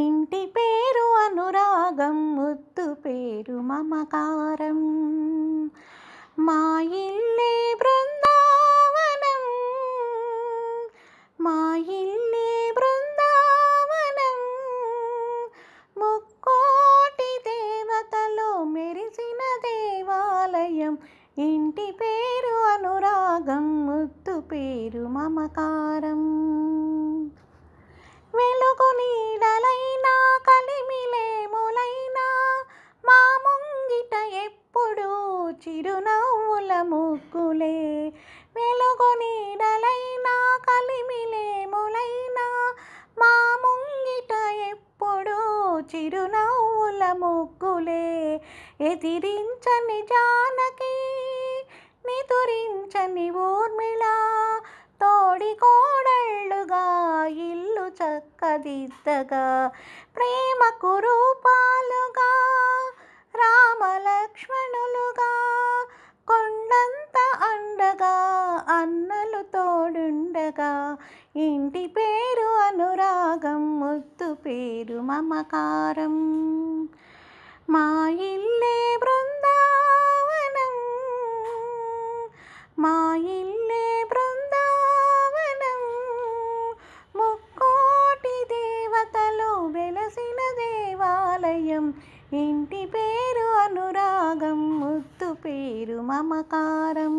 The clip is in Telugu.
ఇంటి పేరు అనురాగం ముద్దు పేరు మమకారం మా ఇల్లే బృందావనం మా ఇల్లే బృందావనం ముక్కోటి దేవతలో మెరిసిన దేవాలయం ఇంటి పేరు అనురాగం ముద్దు పేరు మమకారం చిరునవ్వుల ముగ్గులే వెలుగు నీడలైనా కలిమిలేములైనా మా ముంగిట ఎప్పుడు చిరునవ్వుల ముగ్గులే ఎదిరించని జానకి నిదురించని ఊర్మిళ తోడి కోడళ్ళుగా ఇల్లు చక్కదిద్దగా ప్రేమకు అన్నలు తోడుండగా ఇంటి పేరు అనురాగం ముద్దు పేరు మమకారం మా ఇల్లే బృందావనం మా ఇల్లే బృందావనం ముక్కోటి దేవతలు వెలసిన దేవాలయం ఇంటి పేరు అనురాగం ముద్దు పేరు మమకారం